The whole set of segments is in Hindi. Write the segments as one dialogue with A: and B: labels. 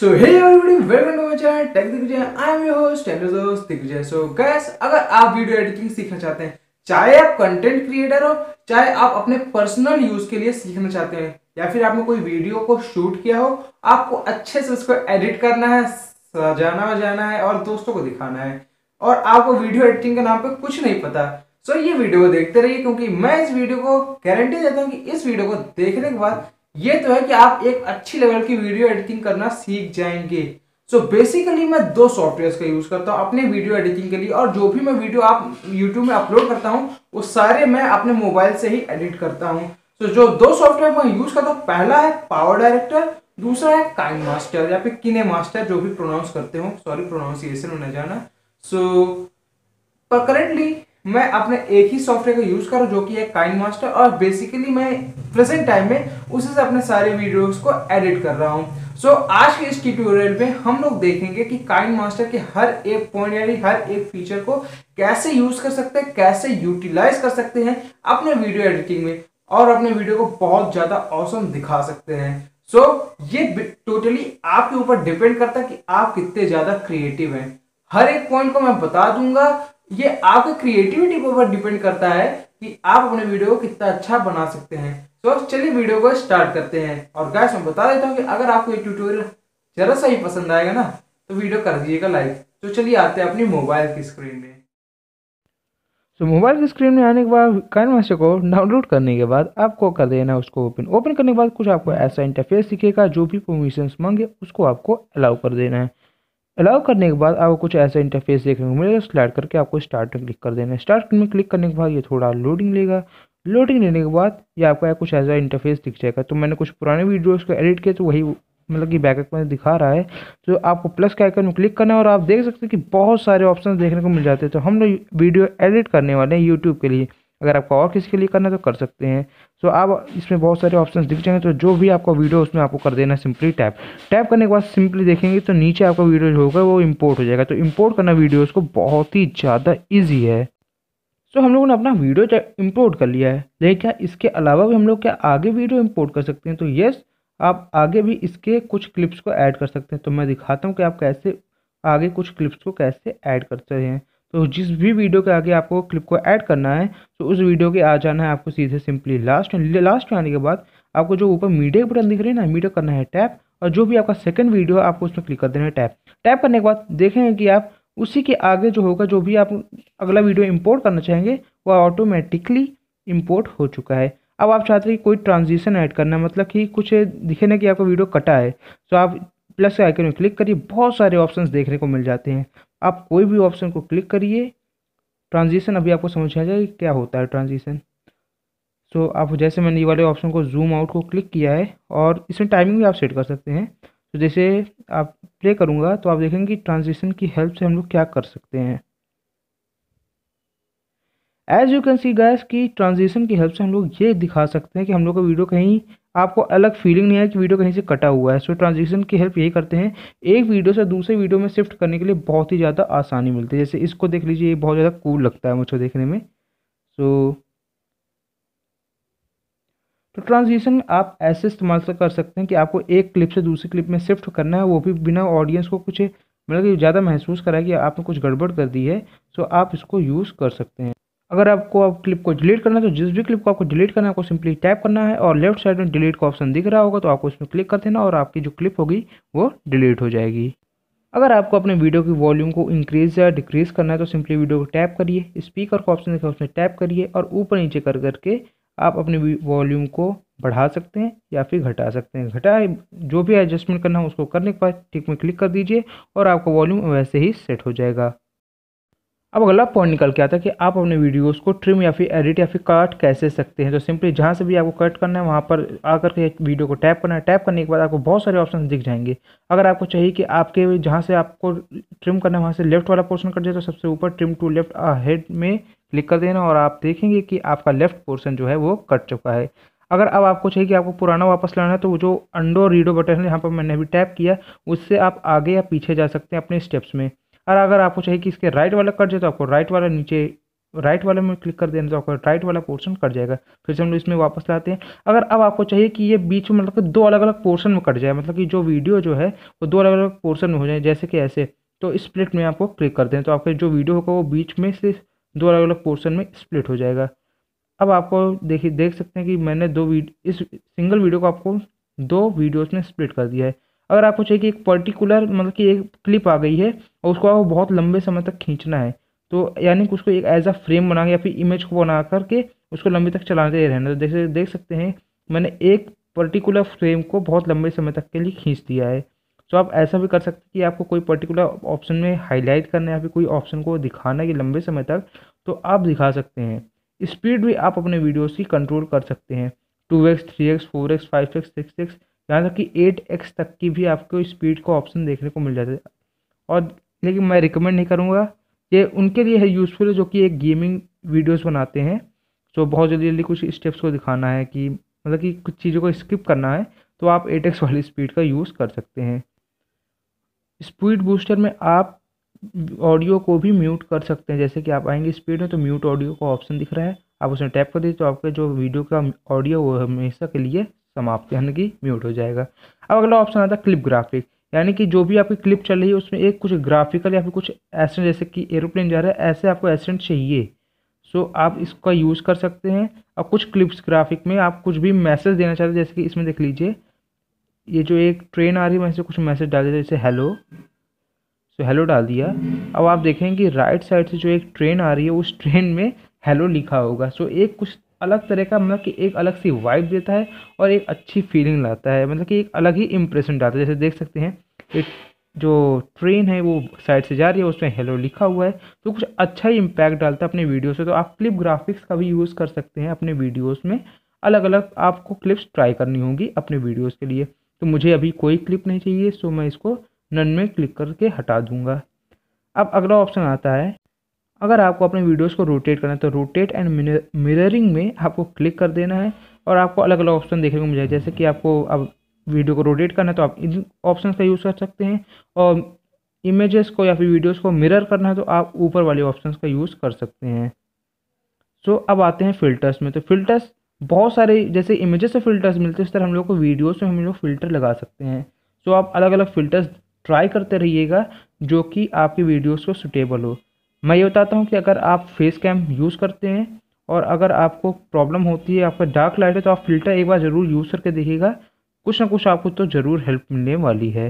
A: so hey welcome to my अगर आप वीडियो एडिटिंग सीखना चाहते हैं चाहे आप कंटेंट क्रिएटर हो चाहे आप अपने पर्सनल यूज के लिए सीखना चाहते हैं या फिर आपने कोई वीडियो को शूट किया हो आपको अच्छे से उसको एडिट करना है सजाना वजाना है और दोस्तों को दिखाना है और आपको वीडियो एडिटिंग के नाम पर कुछ नहीं पता सो so, ये वीडियो देखते रहिए क्योंकि मैं इस वीडियो को गारंटी देता हूँ कि इस वीडियो को देखने के बाद ये तो है कि आप एक अच्छी लेवल की वीडियो एडिटिंग करना सीख जाएंगे सो so बेसिकली मैं दो सॉफ्टवेयर का यूज़ करता हूँ अपने वीडियो एडिटिंग के लिए और जो भी मैं वीडियो आप यूट्यूब में अपलोड करता हूँ वो सारे मैं अपने मोबाइल से ही एडिट करता हूँ सो so, जो दो सॉफ्टवेयर मैं यूज़ करता हूँ पहला है पावर डायरेक्टर दूसरा है काइन मास्टर या फिर किने मास्टर जो भी प्रोनाउंस करते हो सॉरी प्रोनाउंसिएशन होना जाना सो so, करेंटली मैं अपने एक ही सॉफ्टवेयर का यूज़ करूँ जो कि है काइन मास्टर और बेसिकली मैं प्रेजेंट टाइम में उसी से अपने सारे वीडियोस को एडिट कर रहा हूँ सो so, आज के इस ट्यूटोरियल में हम लोग देखेंगे कि काइन मास्टर के हर एक पॉइंट यानी हर एक फीचर को कैसे यूज़ कर सकते हैं कैसे यूटिलाइज कर सकते हैं अपने वीडियो एडिटिंग में और अपने वीडियो को बहुत ज़्यादा औसम दिखा सकते हैं सो so, ये टोटली आपके ऊपर डिपेंड करता है कि आप कितने ज़्यादा क्रिएटिव हैं हर एक पॉइंट को मैं बता दूंगा ये आपके क्रिएटिविटी के ऊपर डिपेंड करता है कि आप अपने वीडियो को कितना अच्छा बना सकते हैं तो चलिए वीडियो को स्टार्ट करते हैं और गैस मैं बता देता हूँ कि अगर आपको ये ट्यूटोरियल जरा सा ही पसंद आएगा ना तो वीडियो कर दीजिएगा लाइक तो चलिए आते हैं अपनी मोबाइल की स्क्रीन में तो मोबाइल की स्क्रीन में आने के बाद कैन मास्टर को डाउनलोड करने के बाद आपको कर देना उसको ओपन ओपन करने के बाद कुछ आपको ऐसा इंटरफेस सीखेगा जो भी परमिशंस मांगे उसको आपको अलाउ कर देना है अलाउ करने के बाद आपको कुछ ऐसा इंटरफेस देखने को मिलेगा स्लाइड करके आपको स्टार्ट में क्लिक कर देना है स्टार्ट में क्लिक करने के बाद ये थोड़ा लोडिंग लेगा लोडिंग लेने के बाद ये आपको कुछ ऐसा इंटरफेस दिख जाएगा तो मैंने कुछ पुराने वीडियोज़ को एडिट किया तो वही मतलब कि बैकअप में दिखा रहा है तो आपको प्लस के आइकन में क्लिक करना है और आप देख सकते हैं कि बहुत सारे ऑप्शन देखने को मिल जाते हैं तो हम लोग वीडियो एडिट करने वाले हैं यूट्यूब के लिए अगर आपको और किसी के लिए करना है तो कर सकते हैं सो आप इसमें बहुत सारे ऑप्शन दिख जाएंगे तो जो भी आपका वीडियो उसमें आपको कर देना सिंपली टैप टैप करने के बाद सिंपली देखेंगे तो नीचे आपका वीडियो जो होगा वो इम्पोर्ट हो जाएगा तो इम्पोर्ट करना वीडियोज़ को बहुत ही ज़्यादा ईजी है सो हम लोगों ने अपना वीडियो इम्पोर्ट कर लिया है लेकिन क्या इसके अलावा भी हम लोग क्या आगे वीडियो इम्पोर्ट कर सकते हैं तो येस आप आगे भी इसके कुछ क्लिप्स को ऐड कर सकते हैं तो मैं दिखाता हूँ कि आप कैसे आगे कुछ क्लिप्स को कैसे ऐड करते हैं तो जिस भी वीडियो के आगे आपको क्लिप को ऐड करना है तो उस वीडियो के आ जाना है आपको सीधे सिंपली लास्ट लास्ट में आने के बाद आपको जो ऊपर मीडिया बटन दिख रही है ना मीडिया करना है टैप और जो भी आपका सेकंड वीडियो है आपको उसमें क्लिक कर देना है टैप टैप करने के बाद देखेंगे कि आप उसी के आगे जो होगा जो भी आप अगला वीडियो इम्पोर्ट करना चाहेंगे वह ऑटोमेटिकली इम्पोर्ट हो चुका है अब आप चाहते हैं कि कोई ट्रांजिशन ऐड करना मतलब कि कुछ दिखे ना कि आपका वीडियो कटा है तो आप प्लस के आइकन में क्लिक करिए बहुत सारे ऑप्शंस देखने को मिल जाते हैं आप कोई भी ऑप्शन को क्लिक करिए ट्रांजिशन अभी आपको समझ आ जाएगा क्या होता है ट्रांजिशन सो आप जैसे मैंने ये वाले ऑप्शन को जूम आउट को क्लिक किया है और इसमें टाइमिंग भी आप सेट कर सकते हैं तो जैसे आप प्ले करूँगा तो आप देखेंगे कि ट्रांजिशन की हेल्प से हम लोग क्या कर सकते हैं as you can see guys कि ट्रांजिशन की हेल्प से हम लोग ये दिखा सकते हैं कि हम लोग का वीडियो कहीं आपको अलग फीलिंग नहीं है कि वीडियो कहीं से कटा हुआ है सो ट्रांजिशन की हेल्प यही करते हैं एक वीडियो से दूसरे वीडियो में शिफ्ट करने के लिए बहुत ही ज़्यादा आसानी मिलती है जैसे इसको देख लीजिए ये बहुत ज़्यादा कूल लगता है मुझे देखने में सो तो ट्रांजिशन आप ऐसे इस्तेमाल से कर सकते हैं कि आपको एक क्लिप से दूसरी क्लिप में शिफ्ट करना है वो भी बिना ऑडियंस को कुछ मतलब कि ज़्यादा महसूस करा कि आपने कुछ गड़बड़ कर दी है सो आप इसको यूज़ कर सकते हैं अगर आपको आप क्लिप को डिलीट करना है तो जिस भी क्लिप को आपको डिलीट करना है आपको सिंपली टैप करना है और लेफ्ट साइड में डिलीट का ऑप्शन दिख रहा होगा तो आपको उसमें क्लिक कर देना और आपकी जो क्लिप होगी वो डिलीट हो जाएगी अगर आपको अपने वीडियो की वॉल्यूम को इंक्रीज या डिक्रीज करना है तो सिंपली वीडियो को टैप करिए स्पीकर का ऑप्शन देखा उसमें टैप करिए और ऊपर नीचे कर करके आप अपने वॉल्यूम को बढ़ा सकते हैं या फिर घटा सकते हैं घटा जो भी एडजस्टमेंट करना हो उसको करने के बाद टिक में क्लिक कर दीजिए और आपका वॉल्यूम वैसे ही सेट हो जाएगा अब अगला पॉइंट निकल के आता है कि आप अपने वीडियोस को ट्रिम या फिर एडिट या फिर कट कैसे सकते हैं तो सिंपली जहाँ से भी आपको कट करना है वहाँ पर आकर के वीडियो को टैप करना है टैप करने के बाद आपको बहुत सारे ऑप्शन दिख जाएंगे अगर आपको चाहिए कि आपके जहाँ से आपको ट्रिम करना है वहाँ से लेफ्ट वाला पोर्सन कट जाए तो सबसे ऊपर ट्रिम टू लेफ्ट हेड में क्लिक कर देना और आप देखेंगे कि आपका लेफ्ट पोर्सन जो है वो कट चुका है अगर अब आपको चाहिए कि आपको पुराना वापस लाना है तो वो जो अंडो रीडो बटन है यहाँ पर मैंने अभी टैप किया उससे आप आगे या पीछे जा सकते हैं अपने स्टेप्स में और अगर आपको चाहिए कि इसके राइट वाला कट जाए तो आपको राइट वाला नीचे राइट वाले में क्लिक कर देना तो आपका राइट वाला पोर्शन कट जाएगा फिर से हम लोग इसमें वापस लाते हैं अगर अब आपको चाहिए कि ये बीच में मतलब दो अलग अलग पोर्शन में कट जाए मतलब कि जो वीडियो जो है वो दो अलग अलग पोर्शन में हो जाए जैसे कि ऐसे तो स्प्लिट में आपको क्लिक कर दें तो आपके जो वीडियो होगा वो बीच में से दो अलग अलग पोर्शन में स्प्लिट हो जाएगा अब आपको देखिए देख सकते हैं कि मैंने दो वीडियो इस सिंगल वीडियो को आपको दो वीडियोस में स्प्लिट कर दिया है अगर आपको चाहिए कि एक पर्टिकुलर मतलब कि एक क्लिप आ गई है और उसको आपको बहुत लंबे समय तक खींचना है तो यानी कि उसको एक एज अ फ्रेम बना के या फिर इमेज को बना करके उसको लंबे तक चलाते रहना तो देख सकते हैं मैंने एक पर्टिकुलर फ्रेम को बहुत लंबे समय तक के लिए खींच दिया है तो आप ऐसा भी कर सकते हैं कि आपको कोई पर्टिकुलर ऑप्शन में हाईलाइट करना है या फिर कोई ऑप्शन को दिखाना है कि लंबे समय तक तो आप दिखा सकते हैं स्पीड भी आप अपने वीडियोस की कंट्रोल कर सकते हैं two x three x four x five x six x यहाँ तक कि एट एक्स तक की भी आपको स्पीड का ऑप्शन देखने को मिल जाता है और लेकिन मैं रिकमेंड नहीं करूँगा ये उनके लिए है यूज़फुल जो कि एक गेमिंग वीडियोस बनाते हैं जो तो बहुत जल्दी जल्दी कुछ स्टेप्स को दिखाना है कि मतलब कि कुछ चीज़ों को स्किप करना है तो आप एट एक्स वाली स्पीड का यूज़ कर सकते हैं स्पीड बूस्टर में आप ऑडियो को भी म्यूट कर सकते हैं जैसे कि आप आएंगे स्पीड में तो म्यूट ऑडियो का ऑप्शन दिख रहा है आप उसमें टैप कर दीजिए तो आपके जो वीडियो का ऑडियो वो हमेशा के लिए समाप्त यानी कि म्यूट हो जाएगा अब अगला ऑप्शन आता है क्लिप ग्राफिक यानी कि जो भी आपकी क्लिप चल रही है उसमें एक कुछ ग्राफिकल या फिर कुछ एक्सीडेंट जैसे कि एरोप्लेन जा रहा है ऐसे आपको एसेंट चाहिए सो आप इसका यूज़ कर सकते हैं और कुछ क्लिप्स ग्राफिक में आप कुछ भी मैसेज देना चाहते हैं जैसे कि इसमें देख लीजिए ये जो एक ट्रेन आ रही है वहीं से कुछ मैसेज डाल दिया जैसे हेलो सो हेलो डाल दिया अब आप देखेंगे कि राइट साइड से जो एक ट्रेन आ रही है उस ट्रेन में हेलो लिखा होगा सो एक कुछ अलग तरह का मतलब कि एक अलग सी वाइब देता है और एक अच्छी फीलिंग लाता है मतलब कि एक अलग ही इम्प्रेशन डालता है जैसे देख सकते हैं एक जो ट्रेन है वो साइड से जा रही है उसमें हेलो लिखा हुआ है तो कुछ अच्छा ही इम्पैक्ट डालता है अपने वीडियो से तो आप क्लिप ग्राफिक्स का भी यूज़ कर सकते हैं अपने वीडियोज़ में अलग अलग आपको क्लिप्स ट्राई करनी होगी अपने वीडियोज़ के लिए तो मुझे अभी कोई क्लिप नहीं चाहिए सो मैं इसको नन में क्लिक करके हटा दूँगा अब अगला ऑप्शन आता है अगर आपको अपने वीडियोस को रोटेट करना है तो रोटेट एंड मिररिंग में आपको क्लिक कर देना है और आपको अलग अलग ऑप्शन देखने को मिल जैसे कि आपको अब वीडियो को रोटेट करना है तो आप इन ऑप्शन का यूज़ कर सकते हैं और इमेजेस को या फिर वीडियोस को मिरर करना है तो आप ऊपर वाले ऑप्शन का यूज़ कर सकते हैं सो so, अब आते हैं फ़िल्टर्स में तो फ़िल्टर्स बहुत सारे जैसे इमेजेस से फ़िल्टर्स मिलते हैं इस तरह हम लोग को वीडियोज़ में हम लोग फ़िल्टर लगा सकते हैं सो so, आप अलग अलग फ़िल्टर्स ट्राई करते रहिएगा जो कि आपकी वीडियोस को सुटेबल हो मैं ये बताता हूँ कि अगर आप फेस कैम यूज़ करते हैं और अगर आपको प्रॉब्लम होती है आपका डार्क लाइट है तो आप फिल्टर एक बार ज़रूर यूज़ करके देखिएगा कुछ ना कुछ आपको तो ज़रूर हेल्प मिलने वाली है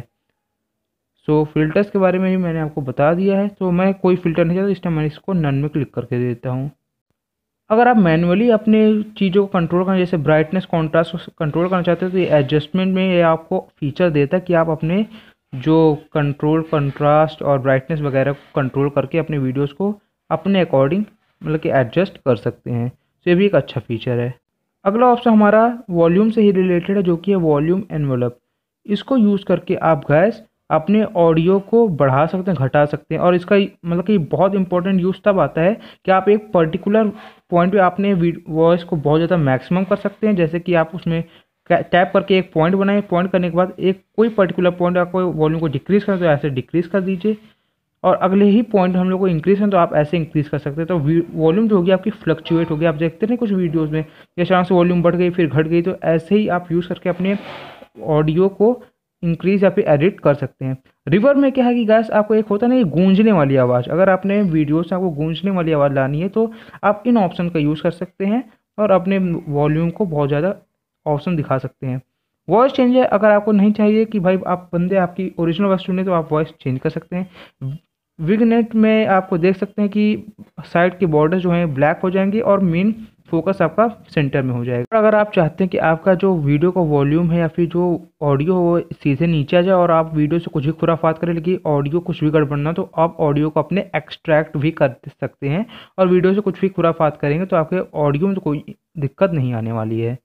A: सो so, फिल्टर्स के बारे में भी मैंने आपको बता दिया है तो मैं कोई फिल्टर नहीं चाहता इस टाइम मैं इसको नन में क्लिक करके देता हूँ अगर आप मैनुअली अपने चीज़ों को कंट्रोल करना जैसे ब्राइटनेस कॉन्ट्रास्ट को कंट्रोल करना चाहते हो तो ये एडजस्टमेंट में ये आपको फीचर देता है कि आप अपने जो कंट्रोल कंट्रास्ट और ब्राइटनेस वगैरह को कंट्रोल करके अपने वीडियोस को अपने अकॉर्डिंग मतलब कि एडजस्ट कर सकते हैं तो ये भी एक अच्छा फीचर है अगला ऑप्शन हमारा वॉल्यूम से ही रिलेटेड है जो कि है वॉल्यूम एनवलप इसको यूज़ करके आप गैस अपने ऑडियो को बढ़ा सकते हैं घटा सकते हैं और इसका मतलब कि बहुत इंपॉर्टेंट यूज़ तब आता है कि आप एक पर्टिकुलर पॉइंट पे आपने वॉइस को बहुत ज़्यादा मैक्सिमम कर सकते हैं जैसे कि आप उसमें टैप करके एक पॉइंट बनाए पॉइंट करने के बाद एक कोई पर्टिकुलर पॉइंट आपको वॉल्यूम को डिक्रीज़ करना तो ऐसे डिक्रीज़ कर दीजिए और अगले ही पॉइंट हम लोग को इंक्रीज़ करना तो आप ऐसे इंक्रीज़ कर सकते हैं तो वॉल्यूम जो होगी आपकी फ्लक्चुएट होगी आप देखते हैं कुछ वीडियोज़ में अचानक से वॉल्यूम बढ़ गई फिर घट गई तो ऐसे ही आप यूज़ करके अपने ऑडियो को इंक्रीज या फिर एडिट कर सकते हैं रिवर में क्या है कि गैस आपको एक होता है ना ये गूंजने वाली आवाज़ अगर आपने वीडियो से आपको गूंजने वाली आवाज़ लानी है तो आप इन ऑप्शन का यूज़ कर सकते हैं और अपने वॉल्यूम को बहुत ज़्यादा ऑप्शन दिखा सकते हैं वॉइस चेंजर अगर आपको नहीं चाहिए कि भाई आप बंदे आपकी ओरिजिनल वॉइस चुने तो आप वॉइस चेंज कर सकते हैं विगनेट में आपको देख सकते हैं कि साइड के बॉर्डर जो हैं ब्लैक हो जाएंगे और मेन फोकस आपका सेंटर में हो जाएगा और अगर आप चाहते हैं कि आपका जो वीडियो का वॉल्यूम है या फिर जो ऑडियो हो सीधे नीचे आ जाए और आप वीडियो से कुछ भी खुराफात करें लेकिन ऑडियो कुछ भी गड़बड़ना तो आप ऑडियो को अपने एक्सट्रैक्ट भी कर सकते हैं और वीडियो से कुछ भी खुराफात करेंगे तो आपके ऑडियो में तो कोई दिक्कत नहीं आने वाली है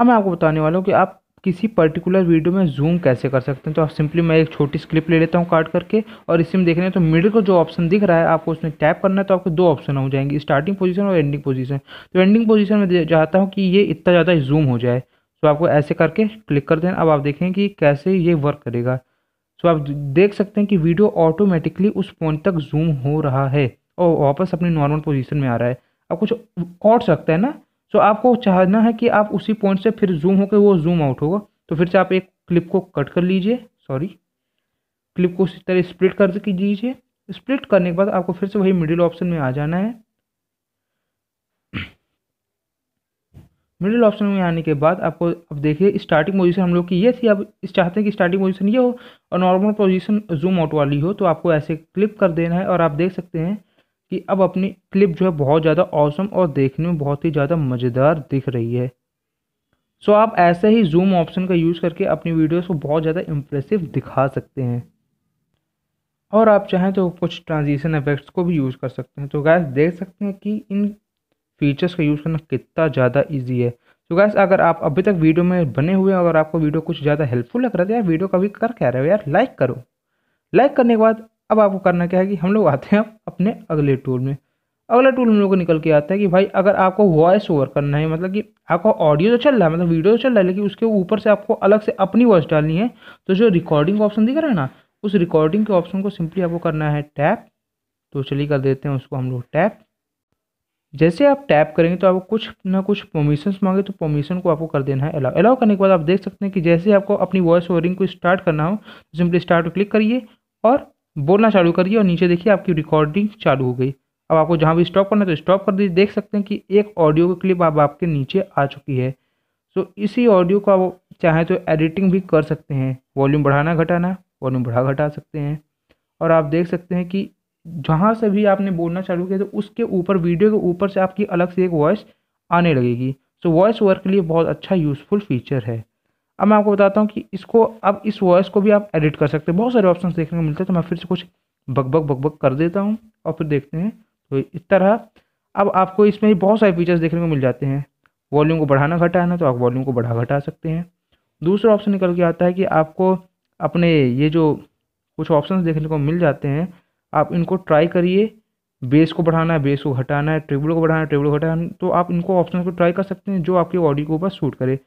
A: अब मैं आपको बताने वाला हूँ कि आप किसी पर्टिकुलर वीडियो में जूम कैसे कर सकते हैं तो आप सिंपली मैं एक छोटी स्क्लिप ले लेता हूँ काट करके और इसी में देख रहे हैं तो मिडिल को जो ऑप्शन दिख रहा है आपको उसमें टैप करना है तो आपको दो ऑप्शन हो जाएंगे स्टार्टिंग पोजीशन और एंडिंग पोजीशन तो एंडिंग पोजीशन में चाहता हूँ कि ये इतना ज़्यादा जूम हो जाए तो आपको ऐसे करके क्लिक कर देना अब आप देखें कि कैसे ये वर्क करेगा सो तो आप देख सकते हैं कि वीडियो ऑटोमेटिकली उस पॉइंट तक जूम हो रहा है और वापस अपनी नॉर्मल पोजिशन में आ रहा है अब कुछ और सकता है ना सो आपको चाहना है कि आप उसी पॉइंट से फिर जूम होकर वो जूम आउट होगा तो फिर से आप एक क्लिप को कट कर लीजिए सॉरी क्लिप को उसी तरह स्प्लिट कर दीजिए स्प्लिट करने के बाद आपको फिर से वही मिडिल ऑप्शन में आ जाना है मिडिल ऑप्शन में आने के बाद आपको अब देखिए स्टार्टिंग पोजीशन हम लोग की ये थी अब चाहते हैं कि स्टार्टिंग पोजीशन ये हो और नॉर्मल पोजीशन जूम आउट वाली हो तो आपको ऐसे क्लिप कर देना है और आप देख सकते हैं कि अब अपनी क्लिप जो है बहुत ज़्यादा औसम और देखने में बहुत ही ज़्यादा मज़ेदार दिख रही है सो आप ऐसे ही जूम ऑप्शन का यूज़ करके अपनी वीडियोस को बहुत ज़्यादा इम्प्रेसिव दिखा सकते हैं और आप चाहें तो कुछ ट्रांजिशन इफेक्ट्स को भी यूज़ कर सकते हैं तो गैस देख सकते हैं कि इन फीचर्स का यूज़ करना कितना ज़्यादा ईजी है तो गैस अगर आप अभी तक वीडियो में बने हुए हैं अगर आपको वीडियो कुछ ज़्यादा हेल्पफुल लग रहा था तो यार वीडियो कभी कर कह रहे हो यार लाइक करो लाइक करने के बाद अब आपको करना क्या है कि हम लोग आते हैं अपने अगले टूल में अगला टूल हम लोग को निकल के आता है कि भाई अगर आपको वॉइस ओवर करना है मतलब कि आपका ऑडियो तो चल रहा है मतलब वीडियो तो चल रहा है लेकिन उसके ऊपर से आपको अलग से अपनी वॉइस डालनी है तो जो रिकॉर्डिंग का ऑप्शन दिख रहा है ना उस रिकॉर्डिंग के ऑप्शन को सिंपली आपको करना है टैप तो चलिए कर देते हैं उसको हम लोग टैप जैसे आप टैप करेंगे तो आपको कुछ ना कुछ परमिशन मांगे तो परमिशन को आपको कर देना है अलाउ अलाउ करने के बाद आप देख सकते हैं कि जैसे आपको अपनी वॉइस ओवरिंग को स्टार्ट करना हो तो सिंपली स्टार्ट क्लिक करिए और बोलना चालू करिए और नीचे देखिए आपकी रिकॉर्डिंग चालू हो गई अब आपको जहाँ भी स्टॉप करना है तो स्टॉप कर दीजिए देख सकते हैं कि एक ऑडियो की क्लिप अब आपके नीचे आ चुकी है सो इसी ऑडियो को आप चाहें तो एडिटिंग भी कर सकते हैं वॉल्यूम बढ़ाना घटाना वॉल्यूम बढ़ा घटा सकते हैं और आप देख सकते हैं कि जहाँ से भी आपने बोलना चालू किया तो उसके ऊपर वीडियो के ऊपर से आपकी अलग से एक वॉइस आने लगेगी सो वॉइस वर्क के लिए बहुत अच्छा यूज़फुल फीचर है अब मैं आपको बताता हूँ कि इसको अब इस वॉइस को भी आप एडिट कर सकते हैं बहुत सारे ऑप्शन देखने को मिलते हैं तो मैं फिर से कुछ बकबक बकबक कर देता हूँ और फिर देखते हैं तो इस तरह अब आपको इसमें बहुत सारे फीचर्स देखने को मिल जाते हैं वॉल्यूम को बढ़ाना घटाना तो आप वॉल्यूम को बढ़ा घटा सकते हैं दूसरा ऑप्शन निकल के आता है कि आपको अपने ये जो कुछ ऑप्शन देखने को मिल जाते हैं आप इनको ट्राई करिए बेस को बढ़ाना है बेस को घटाना है ट्रिबल को बढ़ाना है ट्रिबल को घटाना तो आप इनको ऑप्शन को ट्राई कर सकते हैं जो आपके ऑडियो के ऊपर सूट करे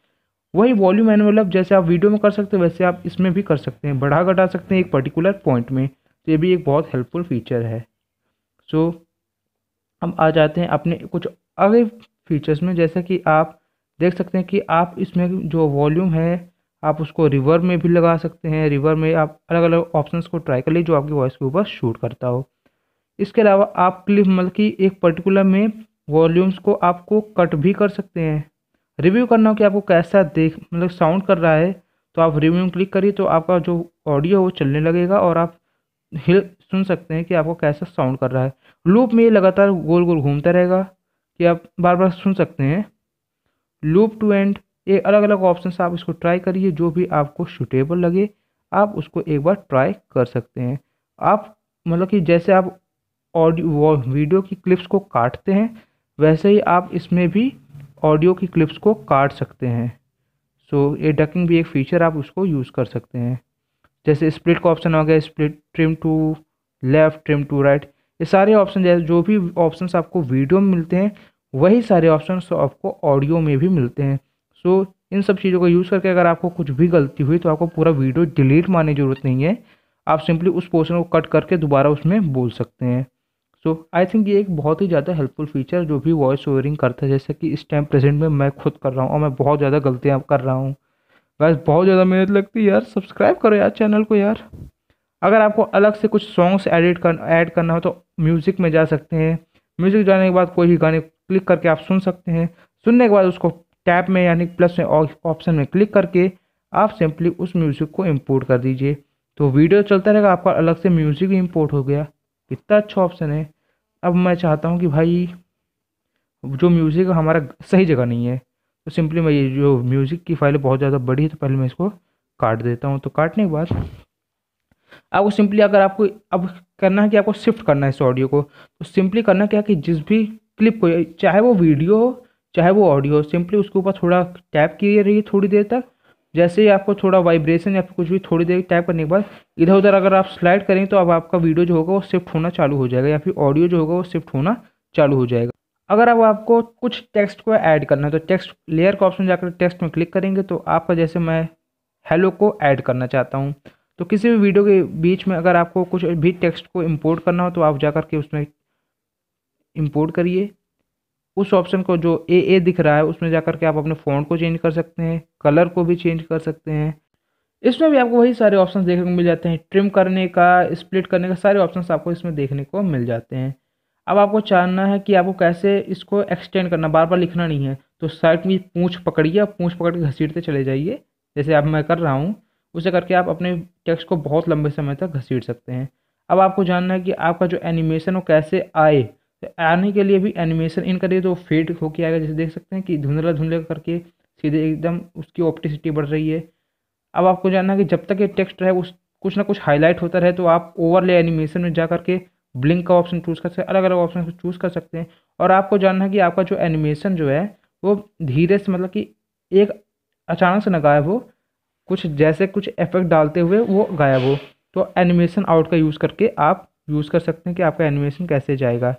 A: वही वॉल्यूम मतलब एनवेलप जैसे आप वीडियो में कर सकते हैं वैसे आप इसमें भी कर सकते हैं बढ़ा घटा सकते हैं एक पर्टिकुलर पॉइंट में तो ये भी एक बहुत हेल्पफुल फीचर है सो so, हम आ जाते हैं अपने कुछ अगले फीचर्स में जैसे कि आप देख सकते हैं कि आप इसमें जो वॉल्यूम है आप उसको रिवर में भी लगा सकते हैं रिवर में आप अलग अलग ऑप्शंस को ट्राई कर लीजिए जो आपकी वॉइस के ऊपर शूट करता हो इसके अलावा आप क्लिप मतलब कि एक पर्टिकुलर में वॉल्यूम्स को आपको कट भी कर सकते हैं रिव्यू करना हो कि आपको कैसा देख मतलब साउंड कर रहा है तो आप रिव्यू क्लिक करिए तो आपका जो ऑडियो है वो चलने लगेगा और आप हिल सुन सकते हैं कि आपको कैसा साउंड कर रहा है लूप में ये लगातार गोल गोल घूमता रहेगा कि आप बार बार सुन सकते हैं लूप टू एंड ये अलग अलग ऑप्शन आप इसको ट्राई करिए जो भी आपको शूटेबल लगे आप उसको एक बार ट्राई कर सकते हैं आप मतलब कि जैसे आप ऑडियो वीडियो की क्लिप्स को काटते हैं वैसे ही आप इसमें भी ऑडियो की क्लिप्स को काट सकते हैं सो ये डकिंग भी एक फ़ीचर आप उसको यूज़ कर सकते हैं जैसे स्प्लिट का ऑप्शन आ गया split trim to left trim to right ये सारे ऑप्शन जैसे जो भी ऑप्शन आपको वीडियो में मिलते हैं वही सारे ऑप्शन आपको ऑडियो में भी मिलते हैं सो so, इन सब चीज़ों को यूज़ करके अगर आपको कुछ भी गलती हुई तो आपको पूरा वीडियो डिलीट मारने की ज़रूरत नहीं है आप सिंपली उस पोर्शन को कट करके दोबारा उसमें बोल सकते हैं सो आई थिंक ये एक बहुत ही ज़्यादा हेल्पफुल फीचर जो भी वॉइस ओवरिंग करता है जैसे कि इस टाइम प्रेजेंट में मैं खुद कर रहा हूँ और मैं बहुत ज़्यादा गलतियाँ कर रहा हूँ बस बहुत ज़्यादा मेहनत लगती है यार सब्सक्राइब करो यार चैनल को यार अगर आपको अलग से कुछ सॉन्ग्स एडिट कर ऐड करना हो तो म्यूज़िक में जा सकते हैं म्यूज़िक जाने के बाद कोई भी गाने क्लिक करके आप सुन सकते हैं सुनने के बाद उसको टैप में यानी प्लस में ऑप्शन में क्लिक करके आप सिंपली उस म्यूज़िक को इम्पोर्ट कर दीजिए तो वीडियो चलता रहेगा आपका अलग से म्यूज़िक भी इम्पोर्ट हो गया कितना अच्छा ऑप्शन है अब मैं चाहता हूँ कि भाई जो म्यूज़िक हमारा सही जगह नहीं है तो सिंपली मैं ये जो म्यूज़िक की फाइल बहुत ज़्यादा बड़ी है तो पहले मैं इसको काट देता हूँ तो काटने के बाद आपको सिंपली अगर आपको अब करना है कि आपको शिफ्ट करना है इस ऑडियो को तो सिंपली करना क्या कि जिस भी क्लिप को चाहे वो वीडियो हो चाहे वो ऑडियो हो सिंपली उसके ऊपर थोड़ा टैप किए रहिए थोड़ी देर तक जैसे ही आपको थोड़ा वाइब्रेशन या फिर कुछ भी थोड़ी देर टाइप करने के बाद इधर उधर अगर आप स्लाइड करें तो अब आपका वीडियो जो होगा वो शिफ्ट होना चालू हो जाएगा या फिर ऑडियो जो होगा वो शिफ्ट होना चालू हो जाएगा अगर अब आपको कुछ टेक्स्ट को ऐड करना है तो टेक्स्ट लेयर का ऑप्शन जाकर टेक्स्ट में क्लिक करेंगे तो आपका जैसे मैं हेलो को ऐड करना चाहता हूँ तो किसी भी वीडियो के बीच में अगर आपको कुछ भी टेक्स्ट को इम्पोर्ट करना हो तो आप जा के उसमें इम्पोर्ट करिए उस ऑप्शन को जो ए ए दिख रहा है उसमें जाकर के आप अपने फोन को चेंज कर सकते हैं कलर को भी चेंज कर सकते हैं इसमें भी आपको वही सारे ऑप्शन देखने को मिल जाते हैं ट्रिम करने का स्प्लिट करने का सारे ऑप्शन आपको इसमें देखने को मिल जाते हैं अब आपको जानना है कि आपको कैसे इसको एक्सटेंड करना बार बार लिखना नहीं है तो साइड में पूँछ पकड़िए और पूँछ पकड़ के घसीटते चले जाइए जैसे अब मैं कर रहा हूँ उसे करके आप अपने टेक्स्ट को बहुत लंबे समय तक घसीट सकते हैं अब आपको जानना है कि आपका जो एनिमेशन वो कैसे आए आने के लिए भी एनिमेशन इन करिए तो फेड होके आएगा जैसे देख सकते हैं कि धुंधला धुंधला करके सीधे एकदम उसकी ऑप्टिसिटी बढ़ रही है अब आपको जानना है कि जब तक ये टेक्स्ट है उस कुछ ना कुछ हाईलाइट होता रहे तो आप ओवरले एनिमेशन में जा करके ब्लिंक का ऑप्शन चूज़ कर सकते हैं अलग अलग ऑप्शन चूज़ कर सकते हैं और आपको जानना है कि आपका जो एनिमेशन जो है वो धीरे से मतलब कि एक अचानक से ना गायब हो कुछ जैसे कुछ इफेक्ट डालते हुए वो गायब हो तो एनिमेशन आउट का यूज़ करके आप यूज़ कर सकते हैं कि आपका एनिमेशन कैसे जाएगा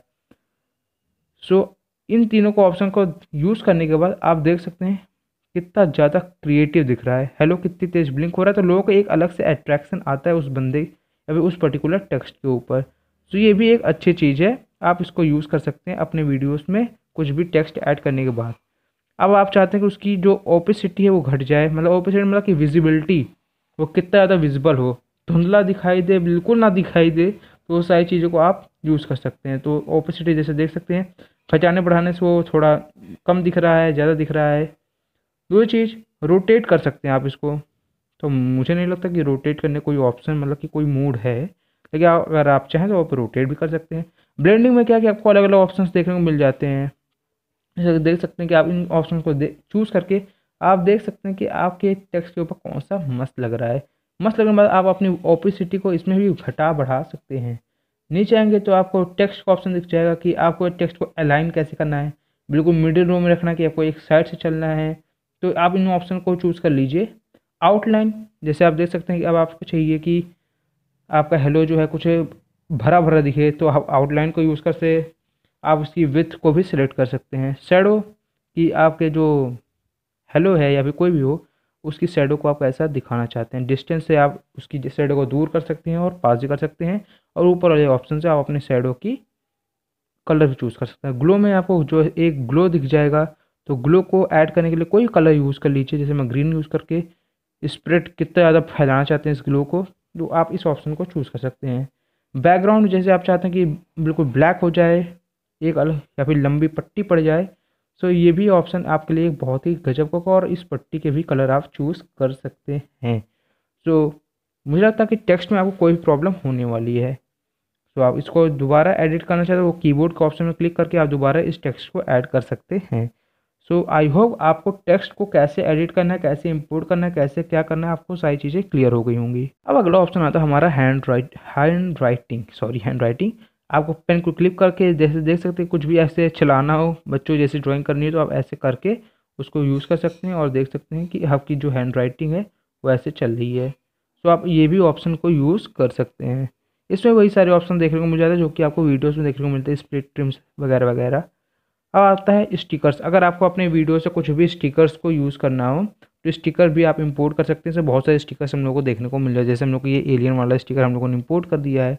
A: सो so, इन तीनों को ऑप्शन को यूज़ करने के बाद आप देख सकते हैं कितना ज़्यादा क्रिएटिव दिख रहा है हेलो कितनी तेज़ ब्लिंक हो रहा है तो लोगों को एक अलग से अट्रैक्शन आता है उस बंदे या फिर उस पर्टिकुलर टेक्स्ट के ऊपर सो ये भी एक अच्छी चीज़ है आप इसको यूज़ कर सकते हैं अपने वीडियोस में कुछ भी टेक्स्ट ऐड करने के बाद अब आप चाहते हैं कि उसकी जो ऑपिसिटी है वो घट जाए मतलब ओपिसिटी मतलब कि विजिबिलिटी वो कितना ज़्यादा विजिबल हो धुंधला दिखाई दे बिल्कुल ना दिखाई दे तो सारी चीज़ों को आप यूज़ कर सकते हैं तो ऑपिसिटी जैसे देख सकते हैं खचाने बढ़ाने से वो थोड़ा कम दिख रहा है ज़्यादा दिख रहा है दूसरी तो चीज़ रोटेट कर सकते हैं आप इसको तो मुझे नहीं लगता कि रोटेट करने कोई ऑप्शन मतलब कि कोई मूड है लेकिन अगर आप चाहें तो आप रोटेट भी कर सकते हैं ब्लेंडिंग में क्या कि आपको अलग अलग ऑप्शन देखने को मिल जाते हैं देख सकते हैं कि आप इन ऑप्शन को चूज़ करके आप देख सकते हैं कि आपके टेक्स्ट के ऊपर कौन सा मस्त लग रहा है मस्त लगने के बाद आप अपनी ओपिसिटी को इसमें भी घटा बढ़ा सकते हैं नीचे आएंगे तो आपको टेक्स्ट का ऑप्शन दिख जाएगा कि आपको टेक्स्ट को अलाइन कैसे करना है बिल्कुल मिडिल रो में रखना कि आपको एक साइड से चलना है तो आप इन ऑप्शन को चूज़ कर लीजिए आउटलाइन जैसे आप देख सकते हैं कि अब आपको चाहिए कि आपका हेलो जो है कुछ भरा भरा दिखे तो आप आउटलाइन को यूज़ कर से आप उसकी विथ को भी सिलेक्ट कर सकते हैं शेडो कि आपके जो हेलो है या फिर कोई भी हो उसकी शेडो को आप ऐसा दिखाना चाहते हैं डिस्टेंस से आप उसकी शेडो को दूर कर सकते हैं और पास कर सकते हैं और ऊपर वाले ऑप्शन से आप अपने शेडो की कलर भी चूज़ कर सकते हैं ग्लो में आपको जो एक ग्लो दिख जाएगा तो ग्लो को ऐड करने के लिए कोई कलर यूज़ कर लीजिए जैसे मैं ग्रीन यूज़ करके स्प्रेड कितना ज़्यादा फैलाना चाहते हैं इस ग्लो को तो आप इस ऑप्शन को चूज़ कर सकते हैं बैकग्राउंड जैसे आप चाहते हैं कि बिल्कुल ब्लैक हो जाए एक अलग या फिर लंबी पट्टी पड़ जाए सो ये भी ऑप्शन आपके लिए बहुत ही गजब का और इस पट्टी के भी कलर आप चूज़ कर सकते हैं सो मुझे लगता है कि टेक्स्ट में आपको कोई प्रॉब्लम होने वाली है सो आप इसको दोबारा एडिट करना चाहते हो वो कीबोर्ड के ऑप्शन में क्लिक करके आप दोबारा इस टेक्स्ट को ऐड कर सकते हैं सो आई होप आपको टेक्स्ट को कैसे एडिट करना है कैसे इंपोर्ट करना है कैसे क्या करना है आपको सारी चीज़ें क्लियर हो गई होंगी अब अगला ऑप्शन आता है हमारा hand write handwriting sorry handwriting आपको पेन को क्लिक करके जैसे देख सकते हैं कुछ भी ऐसे चलाना हो बच्चों जैसे ड्राइंग करनी हो तो आप ऐसे करके उसको यूज़ कर सकते हैं और देख सकते हैं कि आपकी जो हैंड राइटिंग है वो ऐसे चल रही है तो आप ये भी ऑप्शन को यूज़ कर सकते हैं इसमें वही सारे ऑप्शन देखने को मिल जाते हैं जो कि आपको वीडियोज़ में देखने को मिलते हैं स्प्लिट ट्रिम्स वगैरह वगैरह अब आता है स्टिकर्स अगर आपको अपने वीडियो से कुछ भी स्टिकर्स को यूज़ करना हो तो स्टिकर भी आप इंपोर्ट कर सकते हैं बहुत सारे स्टिकर्स हम लोग को देखने को मिल जाए जैसे हम लोग को ये एलियन वाला स्टिकर हम लोगों ने इम्पोर्ट कर दिया है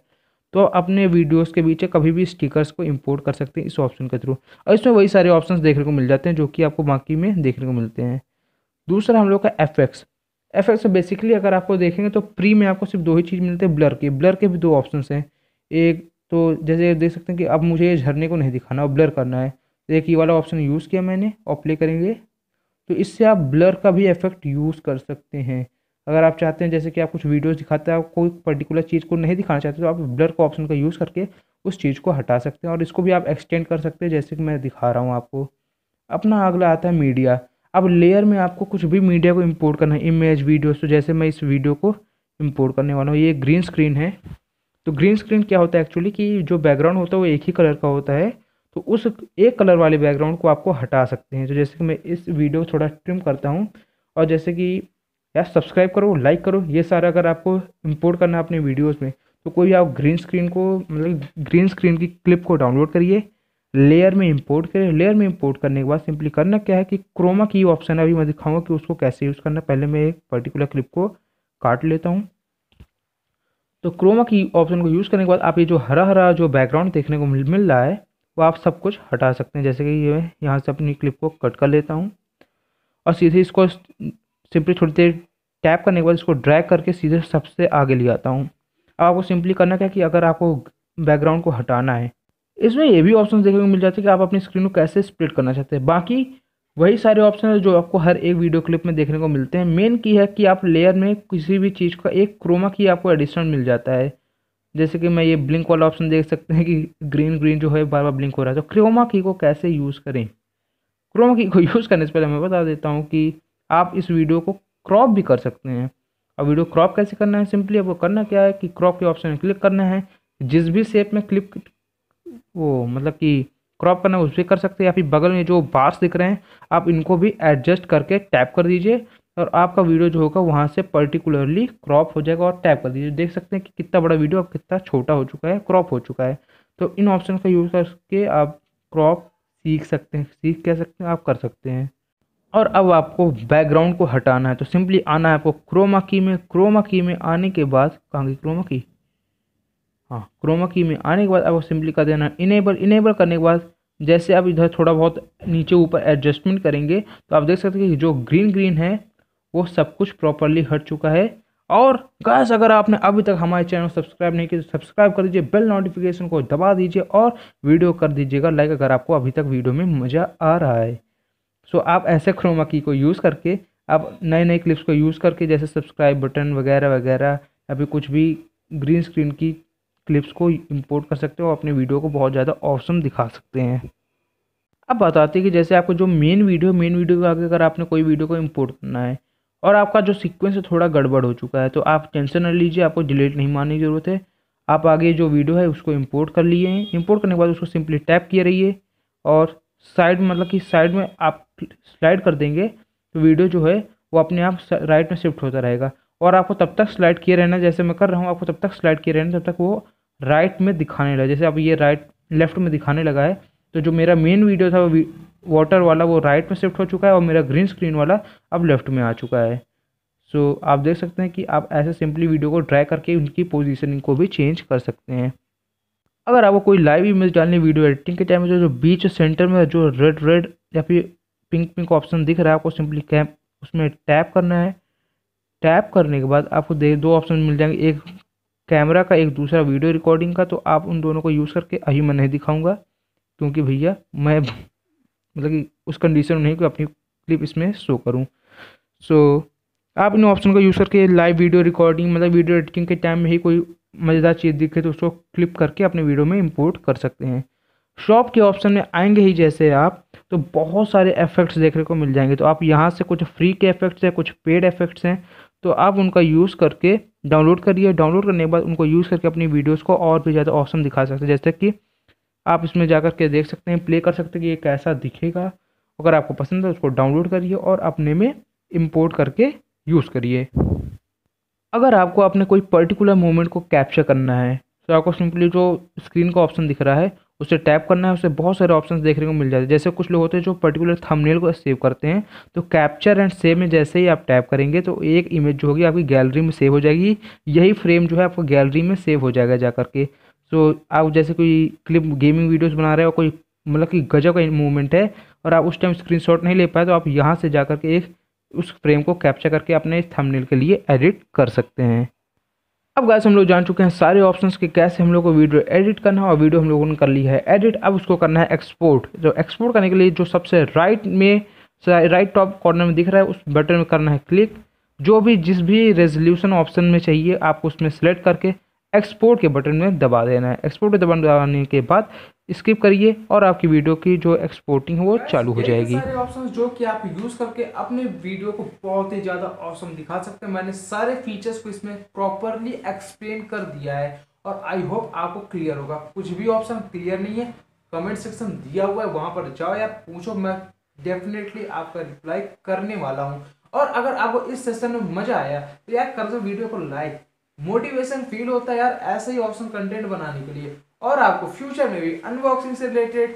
A: तो अपने वीडियोस के पीछे कभी भी स्टिकर्स को इंपोर्ट कर सकते हैं इस ऑप्शन के थ्रू और इसमें वही सारे ऑप्शन देखने को मिल जाते हैं जो कि आपको बाकी में देखने को मिलते हैं दूसरा हम लोग का F X F X basically अगर आपको देखेंगे तो प्री में आपको सिर्फ दो ही चीज़ मिलते हैं ब्लर के ब्लर के भी दो ऑप्शन हैं एक तो जैसे देख सकते हैं कि अब मुझे ये झरने को नहीं दिखाना और ब्लर करना है एक ये वाला ऑप्शन यूज़ किया मैंने और प्ले करेंगे तो इससे आप ब्लर का भी इफेक्ट यूज़ कर सकते हैं अगर आप चाहते हैं जैसे कि आप कुछ वीडियोस दिखाते हैं आप कोई पर्टिकुलर चीज़ को नहीं दिखाना चाहते तो आप ब्लर का ऑप्शन का यूज़ करके उस चीज़ को हटा सकते हैं और इसको भी आप एक्सटेंड कर सकते हैं जैसे कि मैं दिखा रहा हूँ आपको अपना अगला आता है मीडिया अब लेयर में आपको कुछ भी मीडिया को इम्पोर्ट करना है इमेज वीडियोज तो जैसे मैं इस वीडियो को इम्पोर्ट करने वाला हूँ ये ग्रीन स्क्रीन है तो ग्रीन स्क्रीन क्या होता है एक्चुअली कि जो बैकग्राउंड होता है वो एक ही कलर का होता है तो उस एक कलर वाले बैकग्राउंड को आपको हटा सकते हैं तो जैसे कि मैं इस वीडियो को थोड़ा ट्रिम करता हूँ और जैसे कि या सब्सक्राइब करो लाइक करो ये सारा अगर आपको इम्पोर्ट करना है अपने वीडियोज़ में तो कोई आप ग्रीन स्क्रीन को मतलब ग्रीन स्क्रीन की क्लिप को डाउनलोड करिए लेयर में इंपोर्ट करें लेयर में इंपोर्ट करने के बाद सिंपली करना क्या है कि क्रोमा की ऑप्शन अभी मैं दिखाऊंगा कि उसको कैसे यूज़ करना पहले मैं एक पर्टिकुलर क्लिप को काट लेता हूँ तो क्रोमा की ऑप्शन को यूज़ करने के बाद आप ये जो हरा हरा जो बैकग्राउंड देखने को मिल रहा है वो आप सब कुछ हटा सकते हैं जैसे कि ये यह यहाँ से अपनी क्लिप को कट कर लेता हूँ और सीधे इसको सिंपली थोड़ी देर टैप करने के बाद इसको ड्रैग करके सीधे सबसे आगे ले आता हूँ अब आपको सिंपली करना क्या कि अगर आपको बैकग्राउंड को हटाना है इसमें ये भी ऑप्शन देखने को मिल जाते हैं कि आप अपनी स्क्रीन को कैसे स्प्लिट करना चाहते हैं बाकी वही सारे ऑप्शन हैं जो आपको हर एक वीडियो क्लिप में देखने को मिलते हैं मेन की है कि आप लेयर में किसी भी चीज़ का एक क्रोमा की आपको एडिशनल मिल जाता है जैसे कि मैं ये ब्लिंक वाला ऑप्शन देख सकते हैं कि ग्रीन ग्रीन जो है बार बार ब्लिंक हो रहा है तो क्रोमा की को कैसे यूज़ करें क्रोमा की को यूज़ करने से पहले मैं बता देता हूँ कि आप इस वीडियो को क्रॉप भी कर सकते हैं अब वीडियो क्रॉप कैसे करना है सिंपली अब वो करना क्या है कि क्रॉप के ऑप्शन में क्लिक करना है जिस भी शेप में क्लिक वो मतलब कि क्रॉप करना है उस पर कर सकते हैं या फिर बगल में जो बार्स दिख रहे हैं आप इनको भी एडजस्ट करके टैप कर दीजिए और आपका वीडियो जो होगा वहाँ से पर्टिकुलरली क्रॉप हो जाएगा और टैप कर दीजिए देख सकते हैं कि कितना बड़ा वीडियो अब कितना छोटा हो चुका है क्रॉप हो चुका है तो इन ऑप्शन का यूज़ करके आप क्रॉप सीख सकते हैं सीख कह सकते हैं आप कर सकते हैं और अब आपको बैकग्राउंड को हटाना है तो सिंपली आना है आपको क्रोमा की में क्रोमा की में आने के बाद कहाँ की क्रोमा की हाँ क्रोमा की में आने के बाद आपको सिंपली कर देना है इनेबल इनेबल करने के बाद जैसे आप इधर थोड़ा बहुत नीचे ऊपर एडजस्टमेंट करेंगे तो आप देख सकते हैं कि जो ग्रीन ग्रीन है वो सब कुछ प्रॉपरली हट चुका है और गैस अगर आपने अभी तक हमारे चैनल सब्सक्राइब नहीं किया तो सब्सक्राइब कर दीजिए बेल नोटिफिकेशन को दबा दीजिए और वीडियो कर दीजिएगा लाइक अगर आपको अभी तक वीडियो में मज़ा आ रहा है सो आप ऐसे क्रोमा की को यूज़ करके आप नए नए क्लिप्स को यूज़ करके जैसे सब्सक्राइब बटन वगैरह वगैरह या फिर कुछ भी ग्रीन स्क्रीन की क्लिप्स को इंपोर्ट कर सकते हो और अपने वीडियो को बहुत ज़्यादा ऑसम दिखा सकते हैं अब बताते हैं कि जैसे आपको जो मेन वीडियो मेन वीडियो के आगे अगर आपने कोई वीडियो को इम्पोर्ट करना है और आपका जो सीक्वेंस है थोड़ा गड़बड़ हो चुका है तो आप टेंशन न लीजिए आपको डिलीट नहीं मारने की ज़रूरत है आप आगे जो वीडियो है उसको इम्पोर्ट कर लिए हैं इम्पोर्ट करने के बाद उसको सिंपली टैप किए रहिए और साइड मतलब कि साइड में आप स्लाइड कर देंगे तो वीडियो जो है वो अपने आप राइट में शिफ्ट होता रहेगा और आपको तब तक स्लाइड किए रहना जैसे मैं कर रहा हूँ आपको तब तक स्लाइड किए रहना तब तक वो राइट में दिखाने लगा जैसे आप ये राइट लेफ्ट में दिखाने लगा है तो जो मेरा मेन वीडियो था वो वाटर वाला वो राइट में शिफ्ट हो चुका है और मेरा ग्रीन स्क्रीन वाला अब लेफ्ट में आ चुका है सो आप देख सकते हैं कि आप ऐसे सिंपली वीडियो को ड्राई करके उनकी पोजीशनिंग को भी चेंज कर सकते हैं अगर आपको कोई लाइव इमेज डालनी वीडियो एडिटिंग के टाइम में जो जो बीच सेंटर में जो रेड रेड या फिर पिंक पिंक ऑप्शन दिख रहा है आपको सिंपली कैम उसमें टैप करना है टैप करने के बाद आपको दे दो ऑप्शन मिल जाएंगे एक कैमरा का एक दूसरा वीडियो रिकॉर्डिंग का तो आप उन दोनों को यूज़ करके अभी मैं नहीं दिखाऊँगा क्योंकि भैया मैं मतलब कि उस कंडीशन में नहीं कि अपनी क्लिप इसमें शो करूँ सो so, आप इन ऑप्शन का यूज़ करके लाइव वीडियो रिकॉर्डिंग मतलब वीडियो एडिटिंग के टाइम में ही कोई मज़ेदार चीज़ दिखे तो उसको क्लिप करके अपने वीडियो में इंपोर्ट कर सकते हैं शॉप के ऑप्शन में आएंगे ही जैसे आप तो बहुत सारे इफेक्ट्स देखने को मिल जाएंगे तो आप यहाँ से कुछ फ्री के इफेक्ट्स हैं कुछ पेड इफेक्ट्स हैं तो आप उनका यूज़ करके डाउनलोड करिए डाउनलोड करने के बाद उनको यूज़ करके अपनी वीडियोस को और भी ज़्यादा ऑप्शन दिखा सकते हैं जैसे कि आप इसमें जा के देख सकते हैं प्ले कर सकते हैं कि ये कैसा दिखेगा अगर आपको पसंद है तो उसको डाउनलोड करिए और अपने में इम्पोर्ट करके यूज़ करिए अगर आपको अपने कोई पर्टिकुलर मोमेंट को कैप्चर करना है तो आपको सिंपली जो स्क्रीन का ऑप्शन दिख रहा है उसे टैप करना है उसे बहुत सारे ऑप्शंस देखने को मिल जाते हैं जैसे कुछ लोग होते हैं जो पर्टिकुलर थंबनेल को सेव करते हैं तो कैप्चर एंड सेव में जैसे ही आप टैप करेंगे तो एक इमेज जो होगी आपकी गैलरी में सेव हो जाएगी यही फ्रेम जो है आपको गैलरी में सेव हो जाएगा जा करके सो तो आप जैसे कोई क्लिप गेमिंग वीडियोज़ बना रहे हो कोई मतलब कि गजब का मूवमेंट है और आप उस टाइम स्क्रीन नहीं ले पाए तो आप यहाँ से जा के एक उस फ्रेम को कैप्चर करके अपने थंबनेल के लिए एडिट कर सकते हैं अब गैस हम लोग जान चुके हैं सारे ऑप्शन के कैसे हम लोग को वीडियो एडिट करना है और वीडियो हम लोगों ने कर ली है एडिट अब उसको करना है एक्सपोर्ट जो एक्सपोर्ट करने के लिए जो सबसे राइट में राइट टॉप कॉर्नर में दिख रहा है उस बटन में करना है क्लिक जो भी जिस भी रेजोल्यूशन ऑप्शन में चाहिए आपको उसमें सेलेक्ट करके एक्सपोर्ट के बटन में दबा देना है एक्सपोर्ट के बटन दबाने के बाद स्किप करिए और आपकी वीडियो की जो एक्सपोर्टिंग है वो चालू हो जाएगी सारे ऑप्शंस जो कि आप यूज़ करके अपने वीडियो को बहुत ही ज़्यादा ऑप्शन दिखा सकते हैं मैंने सारे फीचर्स को इसमें प्रॉपरली एक्सप्लेन कर दिया है और आई होप आपको क्लियर होगा कुछ भी ऑप्शन क्लियर नहीं है कमेंट सेक्शन दिया हुआ है वहाँ पर जाओ या पूछो मैं डेफिनेटली आपका रिप्लाई करने वाला हूँ और अगर आपको इस सेशन में मज़ा आया तो यार कर दो वीडियो को लाइक मोटिवेशन फील होता है यार ऐसे ही ऑप्शन कंटेंट बनाने के लिए और आपको फ्यूचर में भी अनबॉक्सिंग से रिलेटेड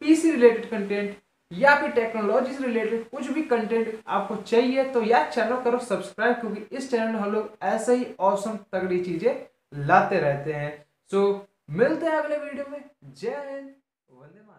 A: पीसी रिलेटेड कंटेंट या फिर टेक्नोलॉजी से रिलेटेड कुछ भी कंटेंट आपको चाहिए तो यार चैनल करो सब्सक्राइब क्योंकि इस चैनल में हम लोग ऐसे ही ऑप्शन तगड़ी चीज़ें लाते रहते हैं सो so, मिलते हैं अगले वीडियो में जय हिंद वंदे